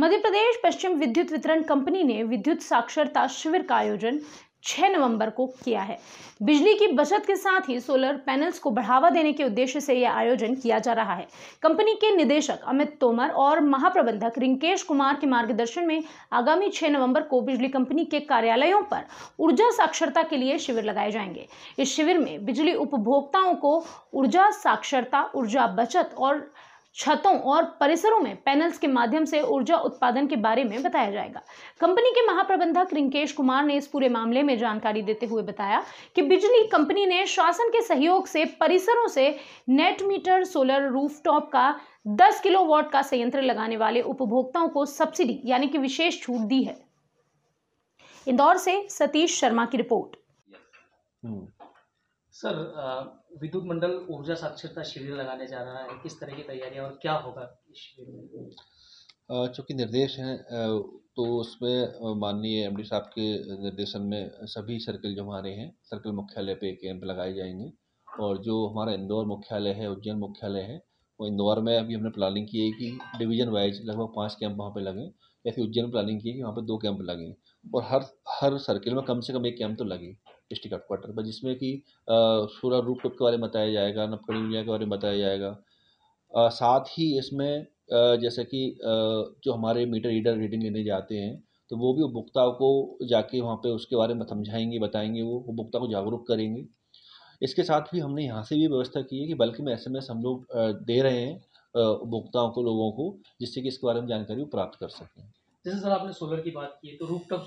मध्य प्रदेश पश्चिम विद्युत वितरण कंपनी ने विद्युत साक्षरता शिविर का आयोजन 6 नवंबर को किया है बिजली की बचत के साथ ही सोलर पैनल्स को बढ़ावा देने के उद्देश्य से यह आयोजन किया जा रहा है कंपनी के निदेशक अमित तोमर और महाप्रबंधक रिंकेश कुमार के मार्गदर्शन में आगामी 6 नवंबर को बिजली कंपनी के कार्यालयों पर ऊर्जा साक्षरता के लिए शिविर लगाए जाएंगे इस शिविर में बिजली उपभोक्ताओं को ऊर्जा साक्षरता ऊर्जा बचत और छतों और परिसरों में पैनल्स के माध्यम से ऊर्जा उत्पादन के बारे में बताया जाएगा कंपनी के महाप्रबंधक रिंकेश कुमार ने इस पूरे मामले में जानकारी देते हुए बताया कि बिजली कंपनी ने शासन के सहयोग से परिसरों से नेट मीटर सोलर रूफटॉप का 10 किलोवाट का संयंत्र लगाने वाले उपभोक्ताओं को सब्सिडी यानी कि विशेष छूट दी है इंदौर से सतीश शर्मा की रिपोर्ट हम्म। सर विद्युत मंडल ऊर्जा साक्षरता शिविर लगाने जा रहा है किस तरह की तैयारी और क्या होगा इस शिविर में चूँकि निर्देश हैं तो उसमें माननीय एम डी साहब के निर्देशन में सभी सर्कल जो हमारे हैं सर्कल मुख्यालय पे कैंप लगाए जाएंगे और जो हमारा इंदौर मुख्यालय है उज्जैन मुख्यालय है वो इंदौर में अभी हमने प्लानिंग की है कि डिवीजन वाइज लगभग पाँच कैंप वहाँ पे लगें या फिर उज्जैन प्लानिंग की है कि वहाँ पे दो कैंप लगें और हर हर सर्किल में कम से कम एक कैंप तो लगे डिस्ट्रिक्ट हेड क्वार्टर पर जिसमें कि सूरह रूप के बारे में बताया जाएगा नबकड़ी दुनिया के बारे में बताया जाएगा साथ ही इसमें जैसे कि जो हमारे मीटर रीडर रीडिंग लेने जाते हैं तो वो भी उपभोक्ता को जाके वहाँ पे उसके बारे में समझाएंगे बताएंगे वो उपभोक्ता को जागरूक करेंगे इसके साथ भी हमने यहाँ से भी व्यवस्था की है कि बल्कि में एस हम लोग दे रहे हैं उपभोक्ताओं को लोगों को जिससे कि इसके बारे में जानकारी प्राप्त कर सकें जैसे सर आपने सोलर की बात की तो रूप